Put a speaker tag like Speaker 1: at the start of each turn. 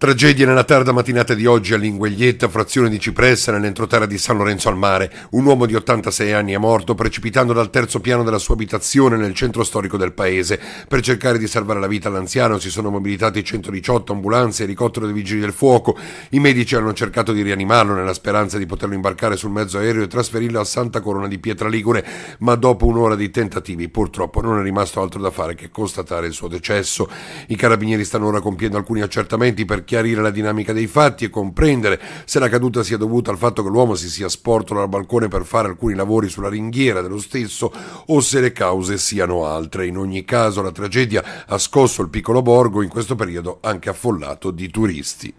Speaker 1: Tragedia nella tarda mattinata di oggi all'Ingueglietta, frazione di Cipressa, nell'entroterra di San Lorenzo al Mare. Un uomo di 86 anni è morto precipitando dal terzo piano della sua abitazione nel centro storico del paese. Per cercare di salvare la vita all'anziano si sono mobilitati 118 ambulanze, elicottero dei vigili del fuoco. I medici hanno cercato di rianimarlo nella speranza di poterlo imbarcare sul mezzo aereo e trasferirlo a Santa Corona di Pietra Ligure, ma dopo un'ora di tentativi purtroppo non è rimasto altro da fare che constatare il suo decesso. I carabinieri stanno ora compiendo alcuni accertamenti per chiarire la dinamica dei fatti e comprendere se la caduta sia dovuta al fatto che l'uomo si sia sporto dal balcone per fare alcuni lavori sulla ringhiera dello stesso o se le cause siano altre. In ogni caso la tragedia ha scosso il piccolo borgo in questo periodo anche affollato di turisti.